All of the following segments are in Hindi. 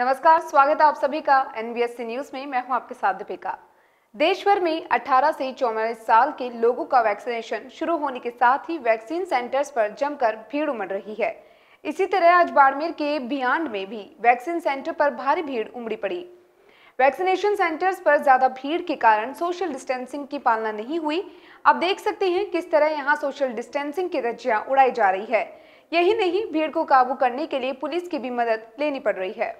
नमस्कार स्वागत है आप सभी का एनबीएससी न्यूज में मैं हूं आपके साथ दीपिका देश भर में 18 से चौवालीस साल के लोगों का वैक्सीनेशन शुरू होने के साथ ही वैक्सीन सेंटर्स पर जमकर भीड़ उमड़ रही है इसी तरह आज बाड़मेर के भियांड में भी वैक्सीन सेंटर पर भारी भीड़ उमड़ी पड़ी वैक्सीनेशन सेंटर्स पर ज्यादा भीड़ के कारण सोशल डिस्टेंसिंग की पालना नहीं हुई आप देख सकते हैं किस तरह यहाँ सोशल डिस्टेंसिंग की धज्जियाँ उड़ाई जा रही है यही नहीं भीड़ को काबू करने के लिए पुलिस की भी मदद लेनी पड़ रही है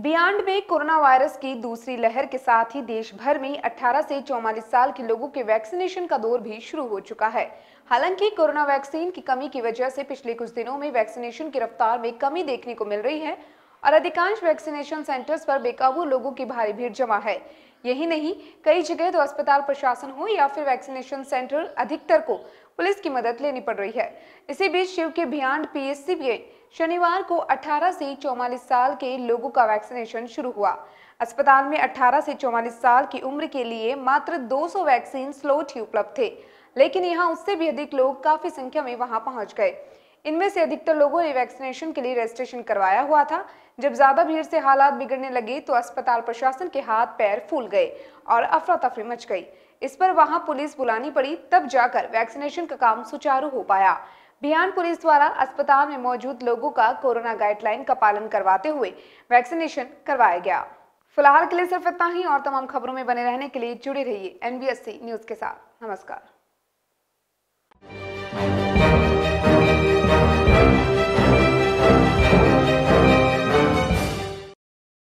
बियॉन्ड में कोरोना वायरस की दूसरी लहर के साथ ही देश भर में 18 से 44 साल के लोगों के वैक्सीनेशन का दौर भी शुरू हो चुका है हालांकि कोरोना वैक्सीन की कमी की वजह से पिछले कुछ दिनों में वैक्सीनेशन की रफ्तार में कमी देखने को मिल रही है और अधिकांश वैक्सीनेशन सेंटर्स पर बेकाबू लोगों की भारी भीड़ जमा है यही नहीं कई जगह तो अस्पताल प्रशासन हो या फिर वैक्सीनेशन सेंटर अधिकतर को पुलिस की मदद लेनी पड़ रही है इसी बीच शिव के भियांड पी शनिवार को 18 से 44 साल के लोगों का वैक्सीनेशन शुरू हुआ अस्पताल में 18 से 44 साल की उम्र के लिए मात्र 200 वैक्सीन स्लोट ही उपलब्ध थे लेकिन यहाँ उससे भी अधिक लोग काफी संख्या में वहां पहुंच गए इनमें से अधिकतर लोगों ने वैक्सीनेशन के लिए रजिस्ट्रेशन करवाया हुआ था जब ज्यादा भीड़ से हालात बिगड़ने लगे तो अस्पताल प्रशासन के हाथ पैर फूल गए और अफरा तफरी मच गई इस पर वहां पुलिस बुलानी पड़ी तब जाकर वैक्सीनेशन का काम सुचारू हो पाया बिहान पुलिस द्वारा अस्पताल में मौजूद लोगों का कोरोना गाइडलाइन का पालन करवाते हुए वैक्सीनेशन करवाया गया फिलहाल के लिए सिर्फ इतना ही और तमाम खबरों में बने रहने के लिए जुड़े रहिए एनबीएससी न्यूज के साथ नमस्कार